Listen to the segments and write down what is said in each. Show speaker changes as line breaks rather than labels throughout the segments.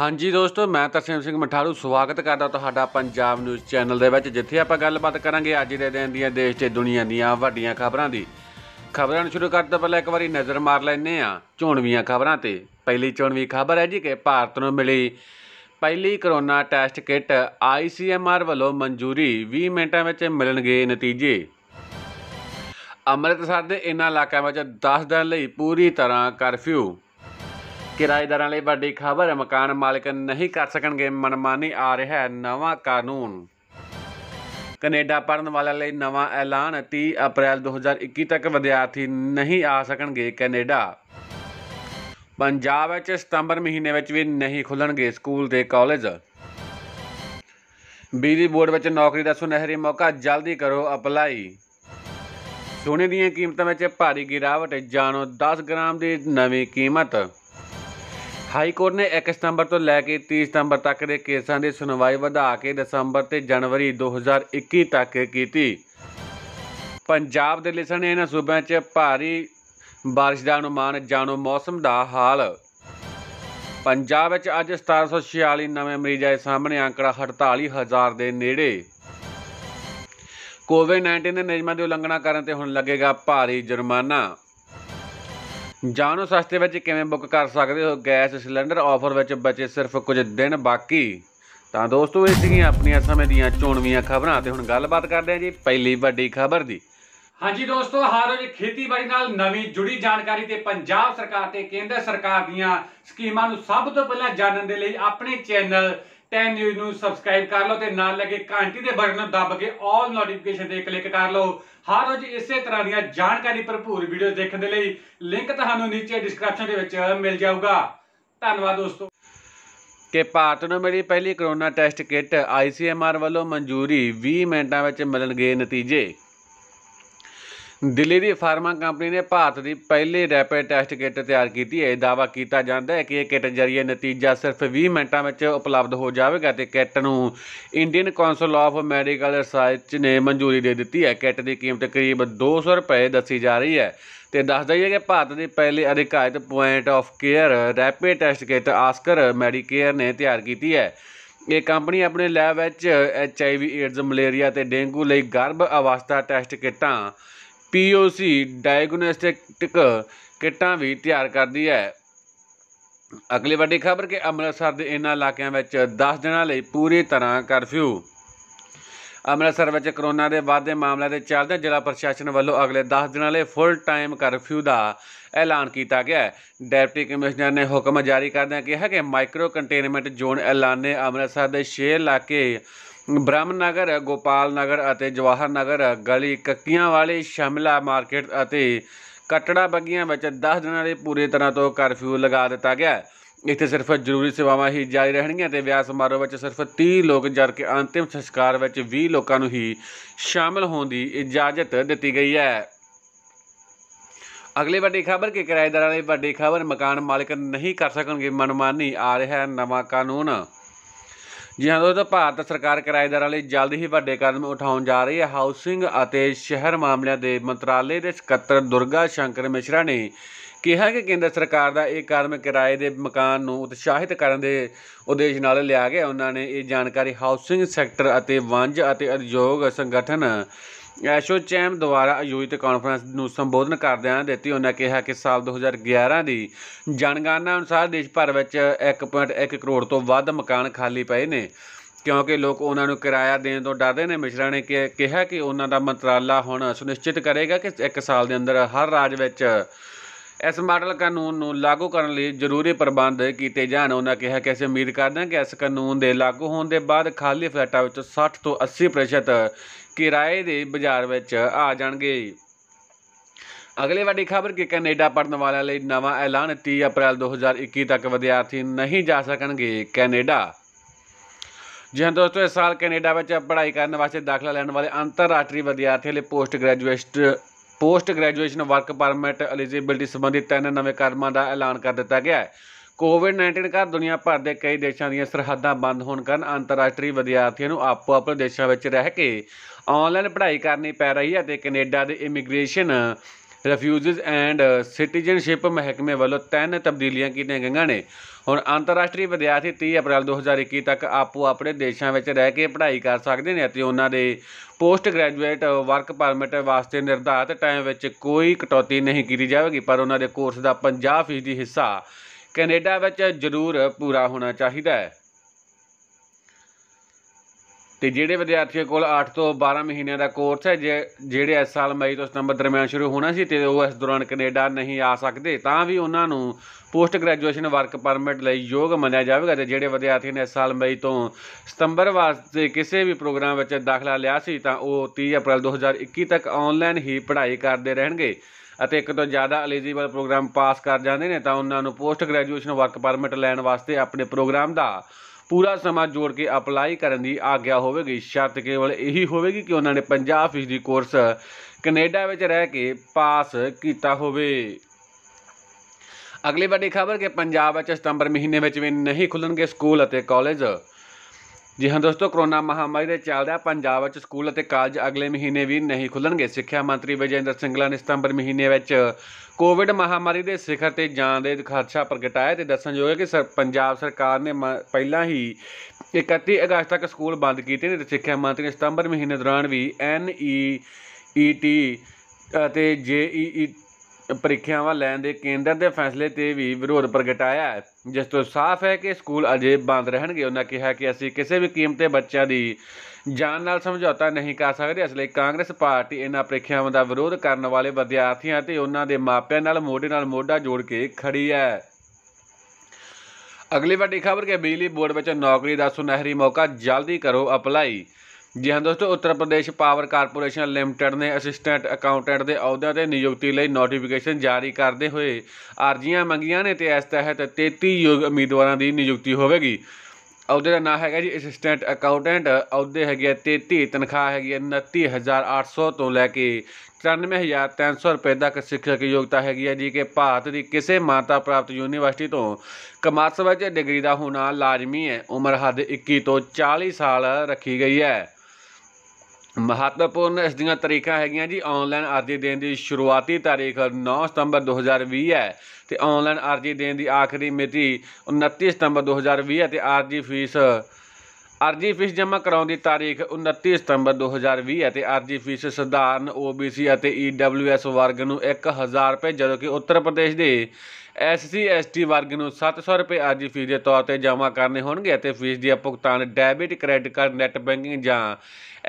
ਹਾਂਜੀ ਦੋਸਤੋ ਮੈਂ ਤਰਸੇਮ ਸਿੰਘ ਮਠਾਰੂ ਸਵਾਗਤ ਕਰਦਾ ਤੁਹਾਡਾ ਪੰਜਾਬ ਨਿਊਜ਼ ਚੈਨਲ ਦੇ ਵਿੱਚ ਜਿੱਥੇ ਆਪਾਂ ਗੱਲਬਾਤ ਕਰਾਂਗੇ ਅੱਜ ਦੇ ਦਿਨ ਦੀਆਂ ਦੇਸ਼ ਤੇ ਦੁਨੀਆ ਦੀਆਂ ਵੱਡੀਆਂ ਖਬਰਾਂ ਦੀ ਖਬਰਾਂ ਨੂੰ ਸ਼ੁਰੂ ਕਰਦੇ ਪਹਿਲਾਂ ਇੱਕ ਵਾਰੀ ਨਜ਼ਰ ਮਾਰ ਲੈਨੇ ਆ ਚੋਣਵੀਆਂ ਖਬਰਾਂ ਤੇ ਪਹਿਲੀ ਚੋਣਵੀ ਖਬਰ ਹੈ ਜੀ ਕਿ ਭਾਰਤ ਨੂੰ ਮਿਲੀ ਪਹਿਲੀ ਕਰੋਨਾ ਟੈਸਟ ਕਿਟ ICMR ਵੱਲੋਂ ਮਨਜ਼ੂਰੀ 20 ਮਿੰਟਾਂ ਵਿੱਚ ਮਿਲਣਗੇ ਨਤੀਜੇ ਅੰਮ੍ਰਿਤਸਰ ਦੇ ਇਨ੍ਹਾਂ ਇਲਾਕਿਆਂ ਵਿੱਚ 10 ਦਿਨ ਲਈ ਪੂਰੀ ਤਰ੍ਹਾਂ ਕਰਫਿਊ ਕਿਰਾਏਦਾਰਾਂ ਲਈ ਵੱਡੀ ਖਬਰ ਮਕਾਨ ਮਾਲਕ ਨਹੀਂ ਕਰ ਸਕਣਗੇ ਮਨਮਾਨੀ ਆ ਰਿਹਾ ਹੈ ਨਵਾਂ ਕਾਨੂੰਨ ਕੈਨੇਡਾ ਪੜਨ ਵਾਲਿਆਂ ਲਈ ਨਵਾਂ ਐਲਾਨ 30 ਅਪ੍ਰੈਲ 2021 ਤੱਕ ਵਿਦਿਆਰਥੀ ਨਹੀਂ ਆ ਸਕਣਗੇ ਕੈਨੇਡਾ ਪੰਜਾਬ ਵਿੱਚ ਸਤੰਬਰ ਮਹੀਨੇ ਵਿੱਚ ਵੀ ਨਹੀਂ ਖੁੱਲਣਗੇ ਸਕੂਲ ਤੇ ਕਾਲਜ ਬਿਜਲੀ ਬੋਰਡ ਵਿੱਚ ਨੌਕਰੀ ਦਾ ਸੁਨਹਿਰੀ ਮੌਕਾ ਜਲਦੀ ਕਰੋ ਅਪਲਾਈ ਸੋਨੇ ਦੀਆਂ ਕੀਮਤਾਂ ਵਿੱਚ ਭਾਰੀ ਗਿਰਾਵਟ ਜਾਣੋ 10 ਗ੍ਰਾਮ ਦੀ ਨਵੀਂ ਕੀਮਤ ਹਾਈ ਕੋਰਟ ਨੇ 1 ਸਤੰਬਰ ਤੋਂ ਲੈ ਕੇ 30 ਸਤੰਬਰ ਤੱਕ ਦੇ ਕੇਸਾਂ ਦੀ ਸੁਣਵਾਈ ਵਧਾ ਕੇ ਦਸੰਬਰ ਤੇ ਜਨਵਰੀ 2021 ਤੱਕ ਕੀਤੀ ਪੰਜਾਬ ਦੇ ਲਿਸਣ ਇਹਨਾਂ ਸੂਬਿਆਂ 'ਚ ਭਾਰੀ ਬਾਰਿਸ਼ ਦਾ ਅਨੁਮਾਨ ਜਾਣੋ ਮੌਸਮ ਦਾ ਹਾਲ ਪੰਜਾਬ ਵਿੱਚ ਅੱਜ 1746 ਨਵੇਂ ਮਰੀਜ਼ ਆਏ ਸਾਹਮਣੇ ਅੰਕੜਾ 48000 ਦੇ ਨੇੜੇ ਕੋਵਿਡ-19 ਦੇ ਨਿਯਮਾਂ ਦੀ ਉਲੰਘਣਾ ਕਰਨ ਤੇ ਹੁਣ ਲੱਗੇਗਾ ਭਾਰੀ ਜੁਰਮਾਨਾ ਜਾਣੋ ਸਸਤੇ ਵਿੱਚ ਕਿਵੇਂ ਬੁੱਕ ਕਰ ਸਕਦੇ ਹੋ ਗੈਸ ਸਿਲੰਡਰ ਆਫਰ ਵਿੱਚ ਬਚੇ ਸਿਰਫ ਕੁਝ ਦਿਨ ਬਾਕੀ ਤਾਂ ਦੋਸਤੋ ਇਹ ਸੀਗੀਆਂ ਆਪਣੀਆਂ ਸਮੇਂ ਦੀਆਂ ਚੋਣਵੀਆਂ ਖਬਰਾਂ ਤੇ ਹੁਣ ਗੱਲਬਾਤ ਕਰਦੇ ਹਾਂ ਜੀ ਪਹਿਲੀ ਵੱਡੀ ਖਬਰ ਦੀ ਹਾਂਜੀ ਦੋਸਤੋ ਹਰ ਰੋਜ਼ ਖੇਤੀਬਾੜੀ ਨਾਲ ਨਵੀਂ ਜੁੜੀ ਜਾਣਕਾਰੀ ਤੇ ਪੰਜਾਬ ਸਰਕਾਰ ਤੇ ਕੇਂਦਰ ਸਰਕਾਰ ਦੀਆਂ ਸਕੀਮਾਂ ਨੂੰ ਸਭ ਤੋਂ ਪਹਿਲਾਂ ਜਾਣਨ ਦੇ ਲਈ ਆਪਣੇ ਚੈਨਲ 10 ਨਿਊਜ਼ ਨੂੰ ਸਬਸਕ੍ਰਾਈਬ ਕਰ ਲਓ ਤੇ ਨਾਲ ਲੱਗੇ ਘੰਟੀ ਦੇ ਬਟਨ ਦਬ ਦੱਬ ਕੇ 올 ਨੋਟੀਫਿਕੇਸ਼ਨ ਤੇ ਕਲਿੱਕ ਕਰ ਲਓ ਹਰ ਰੋਜ਼ ਇਸੇ ਤਰ੍ਹਾਂ ਦੀਆਂ ਜਾਣਕਾਰੀ ਭਰਪੂਰ ਵੀਡੀਓਜ਼ ਦੇਖਣ ਦੇ ਲਈ ਲਿੰਕ ਤੁਹਾਨੂੰ ਨੀਚੇ ਡਿਸਕ੍ਰਿਪਸ਼ਨ ਦੇ ਵਿੱਚ ਮਿਲ ਜਾਊਗਾ ਧੰਨਵਾਦ ਦੋਸਤੋ ਕਿ ਭਾਰਤ ਨੂੰ ਮੇਰੀ ਪਹਿਲੀ ਕਰੋਨਾ ਟੈਸਟ ਕਿੱਟ ਆਈਸੀਐਮਆਰ ਵੱਲੋਂ ਮਨਜ਼ੂਰੀ 20 ਮਿੰਟਾਂ ਵਿੱਚ ਮਿਲਣਗੇ ਨਤੀਜੇ ਦਿੱਲੀ ਦੀ ਫਾਰਮਾ ਕੰਪਨੀ ਨੇ ਭਾਰਤ ਦੀ ਪਹਿਲੀ ਰੈਪਿਡ ਟੈਸਟ ਕਿੱਟ ਤਿਆਰ ਕੀਤੀ ਹੈ ਦਾਵਾ ਕੀਤਾ ਜਾਂਦਾ ਹੈ ਕਿ ਇਹ ਕਿੱਟ ਜਰੀਏ ਨਤੀਜਾ ਸਿਰਫ 20 ਮਿੰਟਾਂ ਵਿੱਚ ਉਪਲਬਧ ਹੋ ਜਾਵੇਗਾ ਤੇ ਕਿੱਟ ਨੂੰ Indian Council of Medical Research ਨੇ ਮਨਜ਼ੂਰੀ ਦੇ ਦਿੱਤੀ ਹੈ ਕਿੱਟ ਦੀ ਕੀਮਤ ਕਰੀਬ 200 ਰੁਪਏ ਦੱਸੀ ਜਾ ਰਹੀ ਹੈ ਤੇ ਦੱਸ ਦਈਏ ਕਿ ਭਾਰਤ ਦੀ ਪਹਿਲੀ ਅਧਿਕਾਰਿਤ point of care rapid test kit Oscar Medicare ਨੇ ਤਿਆਰ ਕੀਤੀ ਹੈ ਇਹ ਕੰਪਨੀ ਆਪਣੇ ਲੈਬ ਵਿੱਚ ਐਚਆਈਵੀ ਏਡਜ਼ ਮਲੇਰੀਆ ਤੇ ਡੇਂਗੂ ਲਈ ਗਰਭ ਅਵਸਥਾ ਟੈਸਟ ਕਿੱਟਾਂ ਪੀਓਸੀ ਡਾਇਗਨੋਸਟਿਕ ਕਿੱਟਾਂ ਵੀ ਤਿਆਰ ਕਰਦੀ ਹੈ ਅਗਲੀ ਵੱਡੀ ਖਬਰ ਕਿ ਅੰਮ੍ਰਿਤਸਰ ਦੇ ਇਨ੍ਹਾਂ ਇਲਾਕਿਆਂ ਵਿੱਚ 10 ਦਿਨਾਂ ਲਈ ਪੂਰੀ ਤਰ੍ਹਾਂ ਕਰਫਿਊ ਅੰਮ੍ਰਿਤਸਰ ਵਿੱਚ ਕਰੋਨਾ ਦੇ ਵਾਧੇ ਮਾਮਲਿਆਂ ਦੇ ਚੱਲਦੇ ਜ਼ਿਲ੍ਹਾ ਪ੍ਰਸ਼ਾਸਨ ਵੱਲੋਂ ਅਗਲੇ 10 ਦਿਨਾਂ ਲਈ ਫੁੱਲ ਟਾਈਮ ਕਰਫਿਊ ਦਾ ਐਲਾਨ ਕੀਤਾ ਗਿਆ ਹੈ ਡਿਪਟੀ ਕਮਿਸ਼ਨਰ ਨੇ ਹੁਕਮ ਜਾਰੀ ਕਰਦਿਆਂ ਕਿਹਾ ਕਿ ਮਾਈਕਰੋ ਕੰਟੇਨਮੈਂਟ ਜ਼ੋਨ ਐਲਾਨੇ ਅੰਮ੍ਰਿਤਸਰ ਦੇ 6 ਇਲਾਕੇ ਬ੍ਰਹਮ ਨਗਰ ਗੋਪਾਲ ਨਗਰ ਅਤੇ ਜਵਾਹਰ ਨਗਰ ਗਲੀ ਕੱਕੀਆਂ ਵਾਲੇ ਸ਼ਮਲਾ ਮਾਰਕੀਟ ਅਤੇ ਕਟੜਾ ਬੱਗੀਆਂ ਵਿੱਚ 10 ਦਿਨਾਂ ਲਈ ਪੂਰੇ ਤਰ੍ਹਾਂ ਤੋਂ ਕਰਫਿਊ ਲਗਾ ਦਿੱਤਾ ਗਿਆ ਹੈ ਇੱਥੇ ਸਿਰਫ ਜ਼ਰੂਰੀ ਸੇਵਾਵਾਂ ਹੀ ਜਾਰੀ ਰਹਿਣਗੀਆਂ ਤੇ ਵਿਆਹ ਸਮਾਰੋਹ ਵਿੱਚ ਸਿਰਫ 30 ਲੋਕ ਜਦ ਕੇ ਅੰਤਿਮ ਸੰਸਕਾਰ ਵਿੱਚ 20 ਲੋਕਾਂ ਨੂੰ ਹੀ ਸ਼ਾਮਲ ਹੋਣ ਦੀ ਇਜਾਜ਼ਤ ਦਿੱਤੀ ਗਈ ਹੈ ਅਗਲੀ ਵੱਡੀ ਖਬਰ ਕਿ ਕਿਰਾਏਦਾਰਾਂ ਲਈ ਵੱਡੀ ਖਬਰ ਮਕਾਨ ਮਾਲਕ ਨਹੀਂ ਕਰ ਸਕਣਗੇ ਮਨਮਾਨੀ ਆ ਰਿਹਾ ਨਵਾਂ ਕਾਨੂੰਨ ਜੀ ਹਾਂ ਦੋਸਤੋ ਭਾਰਤ ਸਰਕਾਰ ਕਿਰਾਏਦਾਰਾਂ ਲਈ ਜਲਦ ਹੀ ਵੱਡੇ ਕਦਮ ਉਠਾਉਣ ਜਾ ਰਹੀ ਹੈ ਹਾਊਸਿੰਗ ਅਤੇ ਸ਼ਹਿਰ ਮਾਮਲਿਆਂ ਦੇ ਮੰਤਰਾਲੇ ਦੇ ਸਕੱਤਰ ਦੁਰਗਾ ਸ਼ੰਕਰ ਮਿਸ਼ਰਾ ਨੇ ਕਿਹਾ ਕਿ ਕੇਂਦਰ ਸਰਕਾਰ ਦਾ ਇਹ ਕਦਮ ਕਿਰਾਏ ਦੇ ਮਕਾਨ ਨੂੰ ਉਤਸ਼ਾਹਿਤ ਕਰਨ ਦੇ ਉਦੇਸ਼ ਨਾਲ ਲਿਆ ਗਿਆ ਉਹਨਾਂ ਨੇ ਇਹ ਜਾਣਕਾਰੀ ਹਾਊਸਿੰਗ ਸੈਕਟਰ ਅਤੇ ਵਣਜ ਅਤੇ ਉਦਯੋਗ ਸੰਗਠਨ ਐਸ਼ੋਚੈਮ ਦੁਆਰਾ ਆਯੋਜਿਤ ਕਾਨਫਰੰਸ ਨੂੰ ਸੰਬੋਧਨ ਕਰਦਿਆਂ ਦਿੱਤੀ ਉਹਨਾਂ ਕਿਹਾ ਕਿ ਸਾਲ 2011 ਦੀ ਜਨਗਣਨਾ ਅਨੁਸਾਰ ਦੇਸ਼ ਭਰ ਵਿੱਚ 1.1 ਕਰੋੜ ਤੋਂ ਵੱਧ ਮਕਾਨ ਖਾਲੀ ਪਏ ਨੇ ਕਿਉਂਕਿ ਲੋਕ ਉਹਨਾਂ ਨੂੰ ਕਿਰਾਇਆ ਦੇਣ ਤੋਂ ਡਰਦੇ ਨੇ ਮਿਸ਼ਰਾ ਨੇ ਕਿਹਾ ਕਿ ਉਹਨਾਂ ਦਾ ਮੰਤਰਾਲਾ ਹੁਣ ਸੁਨਿਸ਼ਚਿਤ ਕਰੇਗਾ ਕਿ 1 ਸਾਲ ਦੇ ਅੰਦਰ ਹਰ ਰਾਜ ਵਿੱਚ ਇਸ ਮਾਡਲ ਕਾਨੂੰਨ ਨੂੰ ਲਾਗੂ ਕਰਨ ਲਈ ਜ਼ਰੂਰੀ ਪ੍ਰਬੰਧ ਕੀਤੇ ਜਾਣ ਉਹਨਾਂ ਕਿਹਾ ਕਿ ਅਸੀਂ ਉਮੀਦ ਕਰਦੇ ਹਾਂ ਕਿ ਇਸ ਕਾਨੂੰਨ ਦੇ ਲਾਗੂ ਹੋਣ ਦੇ ਬਾਅਦ ਖਾਲੀ ਫਲੈਟਾਂ ਵਿੱਚ 60 ਤੋਂ 80% ਕਿਰਾਏ ਦੇ ਬਾਜ਼ਾਰ ਵਿੱਚ ਆ ਜਾਣਗੇ ਅਗਲੇ ਵੱਡੀ ਖਬਰ ਕਿ ਕੈਨੇਡਾ ਪੜਨ ਵਾਲਿਆਂ ਲਈ ਨਵਾਂ ਐਲਾਨ 30 ਅਪ੍ਰੈਲ 2021 ਤੱਕ ਵਿਦਿਆਰਥੀ ਨਹੀਂ ਜਾ ਸਕਣਗੇ ਕੈਨੇਡਾ ਜਿਹਨ ਦੋਸਤੋ ਇਸ ਸਾਲ ਕੈਨੇਡਾ ਵਿੱਚ ਪੜ੍ਹਾਈ ਕਰਨ ਵਾਸਤੇ ਦਾਖਲਾ ਲੈਣ ਵਾਲੇ ਅੰਤਰਰਾਸ਼ਟਰੀ ਵਿਦਿਆਰਥੀਆਂ ਲਈ post graduate post graduation work permit eligibility ਸੰਬੰਧੀ ਤਿੰਨ ਨਵੇਂ ਕਰਮਾਂ ਦਾ ਐਲਾਨ ਕਰ ਦਿੱਤਾ ਗਿਆ ਹੈ ਕੋਵਿਡ-19 ਕਰ ਦੁਨੀਆ ਭਰ ਦੇ ਕਈ ਦੇਸ਼ਾਂ ਦੀਆਂ ਸਰਹੱਦਾਂ ਬੰਦ ਹੋਣ ਕਾਰਨ ਅੰਤਰਰਾਸ਼ਟਰੀ ਵਿਦਿਆਰਥੀਆਂ ਨੂੰ ਆਪੋ-ਆਪਣੇ ਦੇਸ਼ਾਂ ਵਿੱਚ ਰਹਿ ਕੇ ਆਨਲਾਈਨ ਪੜ੍ਹਾਈ ਕਰਨੀ ਪੈ ਰਹੀ ਹੈ ਤੇ ਕੈਨੇਡਾ ਦੇ ਇਮੀਗ੍ਰੇਸ਼ਨ ਰਿਫਿਊਜ਼ਸ ਐਂਡ ਸਿਟੀਜ਼ਨਸ਼ਿਪ ਮਹਿਕਮੇ ਵੱਲੋਂ ਤਿੰਨ ਤਬਦੀਲੀਆਂ ਕੀਤੀਆਂ ਗਈਆਂ ਨੇ ਹੁਣ ਅੰਤਰਰਾਸ਼ਟਰੀ ਵਿਦਿਆਰਥੀ 30 ਅਪ੍ਰੈਲ 2021 ਤੱਕ ਆਪੋ ਆਪਣੇ ਦੇਸ਼ਾਂ ਵਿੱਚ ਰਹਿ ਕੇ ਪੜ੍ਹਾਈ ਕਰ ਸਕਦੇ ਨੇ ਅਤੇ ਉਹਨਾਂ ਦੇ ਪੋਸਟ ਗ੍ਰੈਜੂਏਟ ਵਰਕ ਪਰਮਿਟ ਵਾਸਤੇ ਨਿਰਧਾਰਤ ਟਾਈਮ ਵਿੱਚ ਕੋਈ ਕਟੌਤੀ ਨਹੀਂ ਕੀਤੀ ਜਾਵੇਗੀ ਪਰ ਉਹਨਾਂ ਦੇ ਕੋਰਸ ਦਾ 50% ਹਿੱਸਾ ਕੈਨੇਡਾ ਵਿੱਚ ਜ਼ਰੂਰ ਪੂਰਾ ਹੋਣਾ ਚਾਹੀਦਾ ਹੈ ਤੇ ਜਿਹੜੇ ਵਿਦਿਆਰਥੀਆਂ ਕੋਲ 8 ਤੋਂ 12 ਮਹੀਨਿਆਂ ਦਾ ਕੋਰਸ ਹੈ ਜਿਹੜੇ ਇਸ ਸਾਲ ਮਈ ਤੋਂ ਸਤੰਬਰ ਦਰਮਿਆਨ ਸ਼ੁਰੂ ਹੋਣਾ ਸੀ ਤੇ ਉਹ ਇਸ ਦੌਰਾਨ ਕੈਨੇਡਾ ਨਹੀਂ ਆ ਸਕਦੇ ਤਾਂ ਵੀ ਉਹਨਾਂ ਨੂੰ ਪੋਸਟ ਗ੍ਰੈਜੂਏਸ਼ਨ ਵਰਕ ਪਰਮਿਟ ਲਈ ਯੋਗ ਮੰਨਿਆ ਜਾਵੇਗਾ ਤੇ ਜਿਹੜੇ ਵਿਦਿਆਰਥੀ ਨੇ ਇਸ ਸਾਲ ਮਈ ਤੋਂ ਸਤੰਬਰ ਵਾਸਤੇ ਕਿਸੇ ਵੀ ਪ੍ਰੋਗਰਾਮ ਵਿੱਚ ਦਾਖਲਾ ਲਿਆ ਸੀ ਤਾਂ ਉਹ 30 ਅਪ੍ਰੈਲ 2021 ਤੱਕ ਆਨਲਾਈਨ ਹੀ ਪੜ੍ਹਾਈ ਕਰਦੇ ਰਹਿਣਗੇ ਅਤੇ ਇੱਕ ਤੋਂ ਜ਼ਿਆਦਾ ਐਲੀਜੀਬਲ ਪ੍ਰੋਗਰਾਮ ਪਾਸ ਕਰ ਜਾਂਦੇ ਨੇ ਤਾਂ ਉਹਨਾਂ ਨੂੰ ਪੋਸਟ ਗ੍ਰੈਜੂਏਸ਼ਨ ਵਰਕ ਪਰਮਿਟ ਲੈਣ ਵਾਸਤੇ ਆਪਣੇ ਪ੍ਰੋਗਰਾਮ ਦਾ ਪੂਰਾ ਸਮਾਂ ਜੋੜ ਕੇ ਅਪਲਾਈ ਕਰਨ ਦੀ ਆਗਿਆ ਹੋਵੇਗੀ ਸ਼ਰਤ ਕੇਵਲ ਇਹੀ ਹੋਵੇਗੀ ਕਿ ਉਹਨਾਂ ਨੇ 50% ਕੋਰਸ ਕੈਨੇਡਾ ਵਿੱਚ ਰਹਿ ਕੇ ਪਾਸ ਕੀਤਾ ਹੋਵੇ ਅਗਲੀ ਵੱਡੀ ਖਬਰ ਕਿ ਪੰਜਾਬ ਵਿੱਚ ਸਤੰਬਰ ਮਹੀਨੇ ਵਿੱਚ ਵੀ ਨਹੀਂ ਖੁੱਲਣਗੇ ਸਕੂਲ ਅਤੇ ਕਾਲਜ ਜੀ ਹਾਂ ਦੋਸਤੋ ਕਰੋਨਾ ਮਹਾਮਾਰੀ ਦੇ ਚੱਲਦਿਆਂ ਪੰਜਾਬ ਵਿੱਚ ਸਕੂਲ ਅਤੇ ਕਾਲਜ ਅਗਲੇ ਮਹੀਨੇ ਵੀ ਨਹੀਂ ਖੁੱਲਣਗੇ ਸਿੱਖਿਆ ਮੰਤਰੀ ਵਿਜੇਂਦਰ ਸਿੰਗਲਾ ਨੇ ਸਤੰਬਰ ਮਹੀਨੇ ਵਿੱਚ ਕੋਵਿਡ ਮਹਾਮਾਰੀ ਦੇ ਸਿਖਰ ਤੇ ਜਾਣ ਦੇ ਖਦਸ਼ਾ ਪ੍ਰਗਟਾਇਆ ਤੇ ਦੱਸਣਯੋਗ ਹੈ ਕਿ ਪੰਜਾਬ ਸਰਕਾਰ ਨੇ ਪਹਿਲਾਂ ਹੀ 31 ਅਗਸਤ ਤੱਕ ਸਕੂਲ ਬੰਦ ਕੀਤੇ ਨੇ ਤੇ ਸਿੱਖਿਆ ਮੰਤਰੀ ਨੇ ਸਤੰਬਰ ਮਹੀਨੇ ਦੌਰਾਨ ਵੀ ਐਨ ਈ ਈ ਟੀ ਅਤੇ ਜੇ ਈ ਈ ਪ੍ਰੀਖਿਆਵਾਂ ਲੈਣ ਦੇ ਕੇਂਦਰ ਦੇ ਫੈਸਲੇ ਤੇ ਵੀ ਵਿਰੋਧ ਪ੍ਰਗਟਾਇਆ ਹੈ ਜਿਸ ਤੋਂ ਸਾਫ਼ ਹੈ ਕਿ ਸਕੂਲ ਅਜੇ ਬੰਦ ਰਹਿਣਗੇ ਉਹਨਾਂ ਕਿਹਾ ਕਿ ਅਸੀਂ ਕਿਸੇ ਵੀ ਕੀਮਤ ਤੇ ਬੱਚਿਆਂ ਦੀ ਜਾਨ ਨਾਲ ਸਮਝੌਤਾ ਨਹੀਂ ਕਰ ਸਕਦੇ ਇਸ ਲਈ ਕਾਂਗਰਸ ਪਾਰਟੀ ਇਹਨਾਂ ਪ੍ਰੀਖਿਆਵਾਂ ਦਾ ਵਿਰੋਧ ਕਰਨ ਵਾਲੇ ਵਿਦਿਆਰਥੀਆਂ ਤੇ ਉਹਨਾਂ ਦੇ ਮਾਪਿਆਂ ਨਾਲ ਮੋਢੇ ਨਾਲ ਮੋਢਾ ਜੋੜ ਕੇ ਖੜੀ ਹੈ ਅਗਲੀ ਵੱਡੀ ਖਬਰ ਕਿ ਬਿਜਲੀ ਬੋਰਡ ਵਿੱਚ ਨੌਕਰੀ ਦਾ ਸੁਨਹਿਰੀ ਮੌਕਾ ਜਲਦੀ ਕਰੋ ਅਪਲਾਈ ਜੀ ਹਾਂ ਦੋਸਤੋ Uttar Pradesh power corporation limited ਨੇ ਅਸਿਸਟੈਂਟ ਅਕਾਊਂਟੈਂਟ ਦੇ ਅਹੁਦਿਆਂ ਤੇ ਨਿਯੁਕਤੀ ਲਈ ਨੋਟੀਫਿਕੇਸ਼ਨ ਜਾਰੀ ਕਰਦੇ ਹੋਏ ਅਰਜ਼ੀਆਂ ਮੰਗੀਆਂ ਨੇ ਤੇ ਇਸ ਤਹਿਤ 33 ਯੋਗ ਉਮੀਦਵਾਰਾਂ ਦੀ ਨਿਯੁਕਤੀ ਹੋਵੇਗੀ ਅਹੁਦੇ ਦਾ ਨਾਮ ਹੈਗਾ ਜੀ ਅਸਿਸਟੈਂਟ ਅਕਾਊਂਟੈਂਟ ਅਹੁਦੇ ਹੈਗੇ 33 ਤਨਖਾਹ ਹੈਗੀ 29800 ਤੋਂ ਲੈ ਕੇ 94300 ਰੁਪਏ ਤੱਕ ਸਿੱਖਿਅਕ ਯੋਗਤਾ ਹੈਗੀ ਹੈ ਜੀ ਕਿ ਭਾਰਤ ਦੀ ਕਿਸੇ ਮਾਨਤਾ ਪ੍ਰਾਪਤ ਯੂਨੀਵਰਸਿਟੀ ਤੋਂ ਕਮਰਸ ਵਿੱਚ ਡਿਗਰੀ ਦਾ ਹੋਣਾ ਲਾਜ਼ਮੀ ਹੈ ਉਮਰ ਹੱਦ 21 ਤੋਂ 40 ਸਾਲ ਰੱਖੀ ਗਈ ਹੈ ਮਹੱਤਵਪੂਰਨ ਇਸ ਦੀਆਂ ਤਰੀਕਾ ਹੈਗੀਆਂ ਜੀ ਆਨਲਾਈਨ ਅਰਜ਼ੀ ਦੇਣ ਦੀ ਸ਼ੁਰੂਆਤੀ ਤਾਰੀਖ 9 ਸਤੰਬਰ 2020 ਹੈ ਤੇ ਆਨਲਾਈਨ ਅਰਜ਼ੀ ਦੇਣ ਦੀ ਆਖਰੀ ਮਿਤੀ 29 ਸਤੰਬਰ 2020 ਹੈ ਤੇ ਅਰਜ਼ੀ ਫੀਸ ਅਰਜੀ ਫੀਸ ਜਮ੍ਹਾਂ ਕਰਾਉਣ ਦੀ ਤਾਰੀਖ 29 ਸਤੰਬਰ 2020 ਹੈ ਤੇ ਅਰਜੀ ਫੀਸ ਸਧਾਰਨ OBC ਅਤੇ EWS ਵਰਗ ਨੂੰ 1000 ਰੁਪਏ ਜਦੋਂ ਕਿ ਉੱਤਰ ਪ੍ਰਦੇਸ਼ ਦੇ SC ST ਵਰਗ ਨੂੰ 700 ਰੁਪਏ ਅਰਜੀ ਫੀਸ ਦੇ ਤੌਰ ਤੇ ਜਮ੍ਹਾਂ ਕਰਨੇ ਹੋਣਗੇ ਅਤੇ ਫੀਸ ਦੀ ਭੁਗਤਾਨ debit credit card net banking ਜਾਂ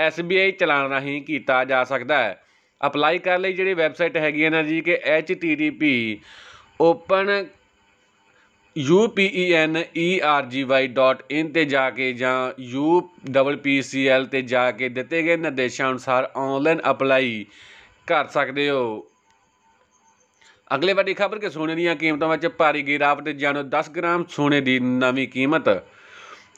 SBI ਚਲਾਨ ਰਾਹੀਂ ਕੀਤਾ ਜਾ ਸਕਦਾ ਹੈ ਅਪਲਾਈ ਕਰਨ ਲਈ ਜਿਹੜੀ ਵੈਬਸਾਈਟ ਹੈਗੀ ਹੈ ਨਾ ਜੀ ਕਿ http open upenergy.in ਤੇ ਜਾ ਕੇ ਜਾਂ upcl ਤੇ ਜਾ ਕੇ ਦਿੱਤੇ ਗਏ ਨਿਰਦੇਸ਼ਾਂ ਅਨੁਸਾਰ ਆਨਲਾਈਨ ਅਪਲਾਈ ਕਰ ਸਕਦੇ ਹੋ ਅਗਲੇ ਵੱਡੀ ਖਬਰ ਕਿ ਸੋਨੇ ਦੀਆਂ ਕੀਮਤਾਂ ਵਿੱਚ ਭਾਰੀ ਗਿਰਾਵਟ ਜਾਣੋ 10 ਗ੍ਰਾਮ ਸੋਨੇ ਦੀ ਨਵੀਂ ਕੀਮਤ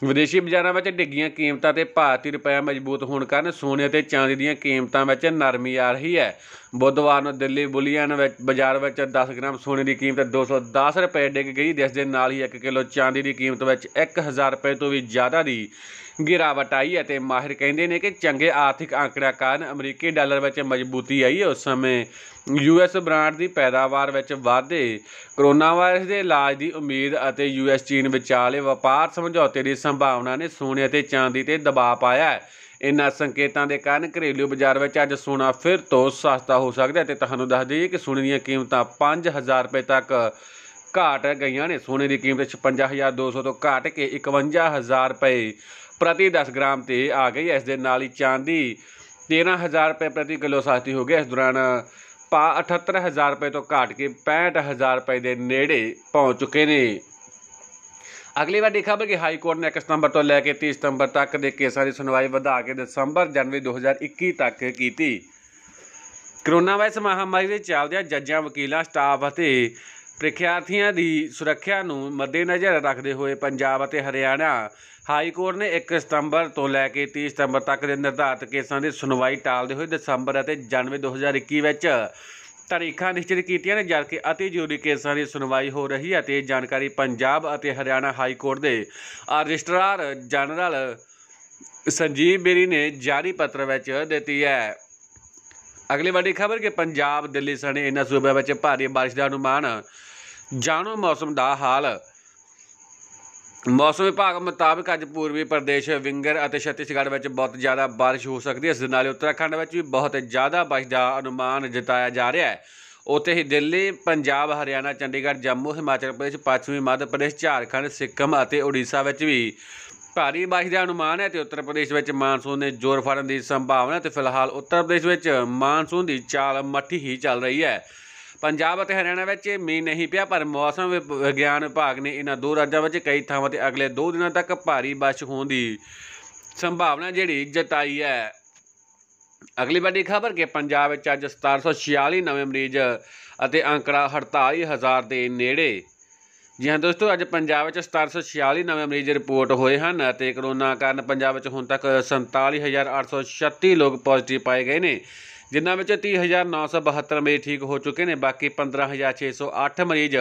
ਵਿਦੇਸ਼ੀ ਬਾਜ਼ਾਰਾਂ ਵਿੱਚ ਡਿੱਗੀਆਂ ਕੀਮਤਾਂ ਤੇ ਭਾਰਤੀ ਰੁਪਏ ਮਜ਼ਬੂਤ ਹੋਣ ਕਾਰਨ ਸੋਨੇ ਤੇ ਚਾਂਦੀ ਦੀਆਂ ਕੀਮਤਾਂ ਵਿੱਚ ਨਰਮੀ ਆ ਰਹੀ ਹੈ ਬੁੱਧਵਾਰ ਨੂੰ ਦਿੱਲੀ ਬੁਲੀਅਨ ਵਿੱਚ ਬਾਜ਼ਾਰ ਵਿੱਚ 10 ਗ੍ਰਾਮ ਸੋਨੇ ਦੀ ਕੀਮਤ 210 ਰੁਪਏ ਡਿੱਗ ਗਈ ਜਿਸ ਦੇ ਨਾਲ ਹੀ 1 ਕਿਲੋ ਚਾਂਦੀ ਦੀ ਕੀਮਤ ਵਿੱਚ 1000 ਰੁਪਏ ਤੋਂ ਵੀ ਜ਼ਿਆਦਾ ਦੀ ਗਿਰਾਵਟ ਆਈ ਅਤੇ ਮਾਹਿਰ ਕਹਿੰਦੇ ਨੇ ਕਿ ਚੰਗੇ ਆਰਥਿਕ ਆંકੜਿਆਂ ਕਾਰਨ ਅਮਰੀਕੀ ਡਾਲਰ ਵਿੱਚ ਮਜ਼ਬੂਤੀ ਆਈ ਉਸ ਸਮੇਂ ਯੂਐਸ ਬ੍ਰਾਂਡ ਦੀ ਪੈਦਾਵਾਰ ਵਿੱਚ ਵਾਧੇ ਕੋਰੋਨਾ ਵਾਇਰਸ ਦੇ ਇਲਾਜ ਦੀ ਉਮੀਦ ਅਤੇ ਯੂਐਸ ਚੀਨ ਵਿਚਾਲੇ ਵਪਾਰ ਸਮਝੌਤੇ ਦੀ ਸੰਭਾਵਨਾ ਨੇ ਸੋਨੇ ਅਤੇ ਚਾਂਦੀ ਤੇ ਦਬਾਅ ਪਾਇਆ ਹੈ ਇਨਾ ਸੰਕੇਤਾਂ ਦੇ ਕਾਰਨ ਘਰੇਲੂ ਬਾਜ਼ਾਰ ਵਿੱਚ ਅੱਜ ਸੋਨਾ ਫਿਰ ਤੋਂ ਸਸਤਾ ਹੋ ਸਕਦਾ ਹੈ ਤੇ ਤੁਹਾਨੂੰ ਦੱਸ ਦਈਏ ਕਿ ਸੋਨੇ ਦੀਆਂ ਕੀਮਤਾਂ 5000 ਰੁਪਏ ਤੱਕ ਘਾਟ ਗਈਆਂ ਨੇ ਸੋਨੇ ਦੀ ਕੀਮਤ 56200 ਤੋਂ ਘਟ ਕੇ 51000 ਰੁਪਏ ਪ੍ਰਤੀ 10 ਗ੍ਰਾਮ ਤੇ ਆ ਗਈ ਇਸ ਦੇ ਨਾਲ ਹੀ ਚਾਂਦੀ 13000 ਰੁਪਏ ਪ੍ਰਤੀ ਕਿਲੋ ਸਸਤੀ ਹੋ ਗਈ ਇਸ ਦੌਰਾਨ 78000 ਰੁਪਏ ਤੋਂ ਘਟ ਕੇ 65000 ਰੁਪਏ ਦੇ ਨੇੜੇ ਪਹੁੰਚ ਚੁੱਕੇ ਨੇ ਅਗਲੀ ਵਾਰ ਦੇਖਾ ਕਿ ਹਾਈ ਕੋਰਟ ਨੇ 1 ਸਤੰਬਰ ਤੋਂ ਲੈ ਕੇ 30 ਸਤੰਬਰ ਤੱਕ ਦੇ ਕੇਸਾਂ ਦੀ ਸੁਣਵਾਈ ਵਧਾ ਕੇ ਦਸੰਬਰ ਜਨਵਰੀ 2021 ਤੱਕ ਕੀਤੀ ਕਰੋਨਾ ਵਾਇਰਸ ਮਹਾਮਾਰੀ ਦੇ ਚੱਲਦਿਆਂ ਜੱਜਾਂ ਵਕੀਲਾਂ ਸਟਾਫ ਅਤੇ ਪ੍ਰੀਖਿਆਰਥੀਆਂ ਦੀ ਸੁਰੱਖਿਆ ਨੂੰ ਮੱਦੇਨਜ਼ਰ ਰੱਖਦੇ ਹੋਏ ਪੰਜਾਬ ਅਤੇ ਹਰਿਆਣਾ ਹਾਈ ਕੋਰਟ ਨੇ 1 ਸਤੰਬਰ ਤੋਂ ਲੈ ਕੇ 30 ਸਤੰਬਰ ਤੱਕ ਦੇ ਨਿਰਧਾਰਤ ਕੇਸਾਂ ਦੀ ਸੁਣਵਾਈ ਟਾਲਦੇ ਹੋਏ ਦਸੰਬਰ ਅਤੇ ਜਨਵਰੀ 2021 ਵਿੱਚ ਤਾਰੀਖਾਂ ਨਿਸ਼ਚਿਤ ਕੀਤੀਆਂ ਨੇ ਜਦਕਿ ਅਤੀ ਜ਼ਰੂਰੀ ਕੇਸਾਂ ਦੀ ਸੁਣਵਾਈ ਹੋ ਰਹੀ ਹੈ ਤੇ ਜਾਣਕਾਰੀ ਪੰਜਾਬ ਅਤੇ ਹਰਿਆਣਾ ਹਾਈ ਕੋਰਟ ਦੇ ਰਜਿਸਟਰਾਰ ਜਨਰਲ ਸੰਜੀਵ ਬੇਰੀ ਨੇ ਜਾਰੀ ਪੱਤਰ ਵਿੱਚ ਦਿੱਤੀ ਹੈ ਅਗਲੀ ਵੱਡੀ ਖਬਰ ਕਿ ਪੰਜਾਬ ਦਿੱਲੀ ਸਣੇ ਇਹਨਾਂ ਸੂਬਿਆਂ ਵਿੱਚ ਭਾਰੀ ਬਾਰਿਸ਼ ਦਾ ਅਨੁਮਾਨ ਜਾਣੋ ਮੌਸਮ ਦਾ ਹਾਲ ਮੌਸਮ ਵਿਭਾਗ ਮੁਤਾਬਕ ਅੱਜ ਪੂਰਬੀ ਪ੍ਰਦੇਸ਼ ਵਿੰਗਰ ਅਤੇ ਛੱਤੀਸਗੜ੍ਹ ਵਿੱਚ ਬਹੁਤ ਜ਼ਿਆਦਾ ਬਾਰਿਸ਼ ਹੋ ਸਕਦੀ ਹੈ ਇਸ ਦੇ ਨਾਲ ਹੀ ਉੱਤਰਾਖੰਡ ਵਿੱਚ ਵੀ ਬਹੁਤ ਜ਼ਿਆਦਾ ਬਾਰਿਸ਼ ਦਾ ਅਨੁਮਾਨ ਜਤਾਇਆ ਜਾ ਰਿਹਾ ਹੈ ਉੱਥੇ ਹੀ ਦਿੱਲੀ ਪੰਜਾਬ ਹਰਿਆਣਾ ਚੰਡੀਗੜ੍ਹ ਜੰਮੂ ਹਿਮਾਚਲ ਪ੍ਰਦੇਸ਼ ਪੱਛਮੀ ਮੱਧ ਪ੍ਰਦੇਸ਼ ਝਾਰਖੰਡ ਸਿੱਕਮ ਅਤੇ ਓਡੀਸ਼ਾ ਵਿੱਚ ਵੀ ਭਾਰੀ ਬਾਰਿਸ਼ ਦਾ ਅਨੁਮਾਨ ਹੈ ਤੇ ਉੱਤਰ ਪ੍ਰਦੇਸ਼ ਵਿੱਚ ਮਾਨਸੂਨ ਨੇ ਜ਼ੋਰ ਫੜਨ ਦੀ ਸੰਭਾਵਨਾ ਤੇ ਫਿਲਹਾਲ ਉੱਤਰ ਪ੍ਰਦੇਸ਼ ਵਿੱਚ ਮਾਨਸੂਨ ਦੀ ਚਾਲ ਮੱਠੀ ਹੀ ਚੱਲ ਰਹੀ ਹੈ ਪੰਜਾਬ ਅਤੇ ਹਰਿਆਣਾ ਵਿੱਚ ਮੀਂਹ ਨਹੀਂ ਪਿਆ ਪਰ ਮੌਸਮ ਵਿਗਿਆਨ ਵਿਭਾਗ ਨੇ ਇਹਨਾਂ ਦੋ ਰਾਜਾਂ ਵਿੱਚ ਕਈ ਥਾਵਾਂ ਤੇ ਅਗਲੇ 2 ਦਿਨਾਂ ਤੱਕ ਭਾਰੀ ਬਾਰਿਸ਼ ਹੋਣ ਦੀ ਸੰਭਾਵਨਾ ਜਿਹੜੀ ਜਤਾਈ ਹੈ ਅਗਲੀ ਵੱਡੀ ਖਬਰ ਕਿ ਪੰਜਾਬ ਵਿੱਚ ਅੱਜ 1746 ਨਵੇਂ ਮਰੀਜ਼ ਅਤੇ ਅੰਕੜਾ 48000 ਦੇ ਨੇੜੇ ਜੀ ਹਾਂ ਦੋਸਤੋ ਅੱਜ ਪੰਜਾਬ ਵਿੱਚ 1746 ਨਵੇਂ ਮਰੀਜ਼ ਰਿਪੋਰਟ ਹੋਏ ਹਨ ਅਤੇ ਕੋਰੋਨਾ ਕਾਰਨ ਪੰਜਾਬ ਵਿੱਚ ਹੁਣ ਤੱਕ 47836 ਲੋਕ ਪੋਜ਼ਿਟਿਵ ਪਾਏ ਗਏ ਨੇ ਜਿਨ੍ਹਾਂ ਵਿੱਚ 30972 ਮਰੀਜ਼ ਠੀਕ ਹੋ ਚੁੱਕੇ ਨੇ ਬਾਕੀ 15608 ਮਰੀਜ਼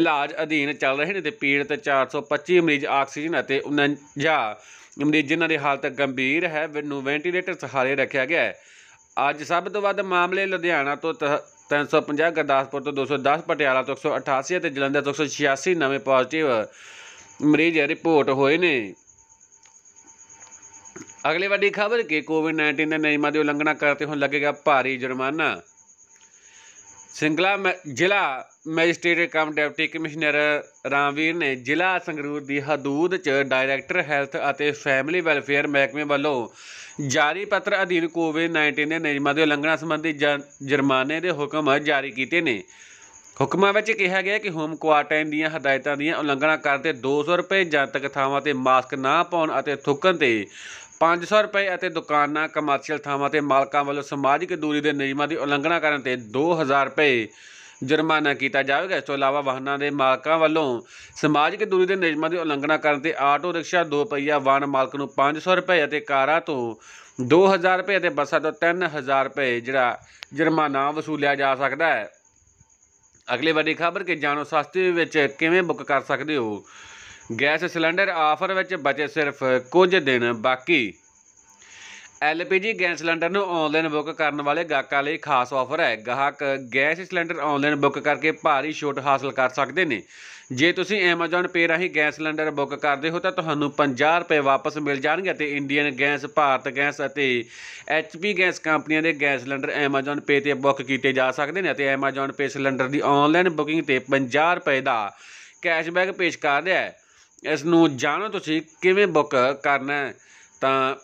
ਇਲਾਜ ਅਧੀਨ ਚੱਲ ਰਹੇ ਨੇ ਤੇ ਪੀੜਤ 425 ਮਰੀਜ਼ ਆਕਸੀਜਨ ਅਤੇ 49 ਮਰੀਜ਼ ਜਿਨ੍ਹਾਂ ਦੀ ਹਾਲਤ ਗੰਭੀਰ ਹੈ ਨੂੰ ਵੈਂਟੀਲੇਟਰ ਸਹਾਰੇ ਰੱਖਿਆ ਗਿਆ ਹੈ ਅੱਜ ਸਭ ਤੋਂ ਵੱਧ ਮਾਮਲੇ ਲੁਧਿਆਣਾ ਤੋਂ 350 ਗਰਦਾਸਪੁਰ ਤੋਂ 210 ਪਟਿਆਲਾ ਤੋਂ 188 ਅਤੇ ਜਲੰਧਰ ਤੋਂ 186 ਨਵੇਂ ਪੋਜ਼ਿਟਿਵ ਮਰੀਜ਼ ਰਿਪੋਰਟ ਹੋਏ ਨੇ ਅਗਲੀ ਵੱਡੀ ਖਬਰ ਕਿ ਕੋਵਿਡ-19 ਦੇ ਨਿਯਮਾਂ ਦੀ ਉਲੰਘਣਾ ਕਰਤੇ ਹੋਣ ਲੱਗੇਗਾ ਭਾਰੀ ਜੁਰਮਾਨਾ ਸਿੰਗਲਾ ਜ਼ਿਲ੍ਹਾ magistrate cum deputy commissioner Ramvir ਨੇ ਜ਼ਿਲ੍ਹਾ ਸੰਗਰੂਰ ਦੀ ਹਦੂਦ 'ਚ ਡਾਇਰੈਕਟਰ ਹੈਲਥ ਅਤੇ ਫੈਮਿਲੀ ਵੈਲਫੇਅਰ ਮਹਿਕਮੇ ਵੱਲੋਂ ਜਾਰੀ ਪੱਤਰ ਅਧੀਨ ਕੋਵਿਡ-19 ਦੇ ਨਿਯਮਾਂ ਦੀ ਉਲੰਘਣਾ ਸੰਬੰਧੀ ਜੁਰਮਾਨੇ ਦੇ ਹੁਕਮ ਜਾਰੀ ਕੀਤੇ ਨੇ ਹੁਕਮਾਂ ਵਿੱਚ ਕਿਹਾ ਗਿਆ ਕਿ ਹੋਮ ਕੁਆਰਟਾਈਨ ਦੀਆਂ ਹਦਾਇਤਾਂ ਦੀਆਂ ਉਲੰਘਣਾ ਕਰਦੇ 200 ਰੁਪਏ ਜਾਂ ਤੱਕ ਥਾਵਾਂ ਤੇ ਮਾਸਕ ਨਾ ਪਾਉਣ ਅਤੇ ਥੁੱਕਣ ਤੇ 500 ਰੁਪਏ ਅਤੇ ਦੁਕਾਨਾਂ ਕਮਰਸ਼ੀਅਲ ਥਾਵਾਂ ਤੇ ਮਾਲਕਾਂ ਵੱਲੋਂ ਸਮਾਜਿਕ ਦੂਰੀ ਦੇ ਨਿਯਮਾਂ ਦੀ ਉਲੰਘਣਾ ਕਰਨ ਤੇ 2000 ਰੁਪਏ ਜੁਰਮਾਨਾ ਕੀਤਾ ਜਾਵੇਗਾ ਇਸ ਤੋਂ ਇਲਾਵਾ ਵਾਹਨਾਂ ਦੇ ਮਾਲਕਾਂ ਵੱਲੋਂ ਸਮਾਜਿਕ ਦੂਰੀ ਦੇ ਨਿਯਮਾਂ ਦੀ ਉਲੰਘਣਾ ਕਰਨ ਤੇ ਆਟੋ ਰਿਕਸ਼ਾ ਦੋ ਪਹੀਆ ਵਾਹਨ ਮਾਲਕ ਨੂੰ 500 ਰੁਪਏ ਅਤੇ ਕਾਰਾਂ ਤੋਂ 2000 ਰੁਪਏ ਅਤੇ ਬੱਸਾਂ ਤੋਂ 3000 ਰੁਪਏ ਜਿਹੜਾ ਜੁਰਮਾਨਾ ਵਸੂਲਿਆ ਜਾ ਸਕਦਾ ਹੈ ਅਗਲੀ ਵੱਡੀ ਖਬਰ ਕਿ ਜਾਣੋ ਸਸਤੇ ਵਿੱਚ ਕਿਵੇਂ ਬੁੱਕ ਕਰ ਸਕਦੇ ਹੋ ਗੈਸ ਸਿਲੰਡਰ ਆਫਰ ਵਿੱਚ ਬਚੇ ਸਿਰਫ ਕੁਝ ਦਿਨ ਬਾਕੀ ਐਲਪੀਜੀ ਗੈਸ ਸਿਲੰਡਰ ਨੂੰ ਆਨਲਾਈਨ ਬੁੱਕ ਕਰਨ ਵਾਲੇ ਗਾਹਕਾਂ ਲਈ ਖਾਸ ਆਫਰ ਹੈ ਗਾਹਕ ਗੈਸ ਸਿਲੰਡਰ ਆਨਲਾਈਨ ਬੁੱਕ ਕਰਕੇ ਭਾਰੀ ਛੋਟ ਹਾਸਲ ਕਰ ਸਕਦੇ ਨੇ ਜੇ ਤੁਸੀਂ Amazon Pay ਰਾਹੀਂ ਗੈਸ ਸਿਲੰਡਰ ਬੁੱਕ ਕਰਦੇ ਹੋ ਤਾਂ ਤੁਹਾਨੂੰ 50 ਰੁਪਏ ਵਾਪਸ ਮਿਲ ਜਾਣਗੇ ਅਤੇ ਇੰਡੀਅਨ ਗੈਸ ਭਾਰਤ ਗੈਸ ਅਤੇ HP ਗੈਸ ਕੰਪਨੀਆਂ ਦੇ ਗੈਸ ਸਿਲੰਡਰ Amazon Pay ਤੇ ਬੁੱਕ ਕੀਤੇ ਜਾ ਸਕਦੇ ਨੇ ਅਤੇ Amazon Pay ਸਿਲੰਡਰ ਦੀ ਆਨਲਾਈਨ ਬੁਕਿੰਗ ਤੇ 50 ਰੁਪਏ ਦਾ ਕੈਸ਼ਬੈਕ ਪੇਸ਼ ਕਰ ਰਿਹਾ ਹੈ ਇਸ ਨੂੰ ਜਾਣੋ ਤੁਸੀਂ ਕਿਵੇਂ ਬੁੱਕ ਕਰਨਾ ਤਾਂ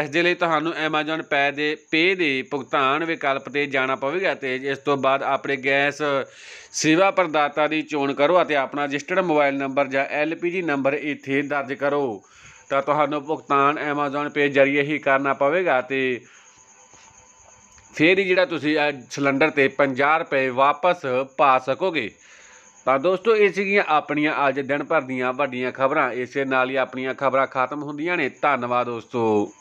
ਇਸ ਦੇ ਲਈ ਤੁਹਾਨੂੰ Amazon Pay ਦੇ ਪੇ ਦੇ ਭੁਗਤਾਨ ਵਿਕਲਪ ਤੇ ਜਾਣਾ ਪਵੇਗਾ ਤੇ ਇਸ ਤੋਂ ਬਾਅਦ ਆਪਣੇ ਗੈਸ ਸੇਵਾ ਪ੍ਰਦਾਤਾ ਦੀ ਚੋਣ ਕਰੋ ਅਤੇ ਆਪਣਾ ਰਜਿਸਟਰਡ ਮੋਬਾਈਲ ਨੰਬਰ ਜਾਂ LPG ਨੰਬਰ ਇੱਥੇ ਦਰਜ ਕਰੋ ਤਾਂ ਤੁਹਾਨੂੰ ਭੁਗਤਾਨ Amazon Pay ਜ਼ਰੀਏ ਹੀ ਕਰਨਾ ਪਵੇਗਾ ਤੇ ਫੇਰ ਹੀ ਜਿਹੜਾ ਤੁਸੀਂ ਸਿਲੰਡਰ ਤੇ 50 ਰੁਪਏ ਵਾਪਸ ਪਾ ਸਕੋਗੇ ਤਾਂ ਦੋਸਤੋ ਇਹ ਸੀਗੀਆਂ ਆਪਣੀਆਂ ਅੱਜ ਦਿਨ ਭਰ ਦੀਆਂ ਵੱਡੀਆਂ ਖਬਰਾਂ ਇਸੇ ਨਾਲ ਹੀ ਆਪਣੀਆਂ ਖਬਰਾਂ ਖਤਮ ਹੁੰਦੀਆਂ ਨੇ ਧੰਨਵਾਦ ਦੋਸਤੋ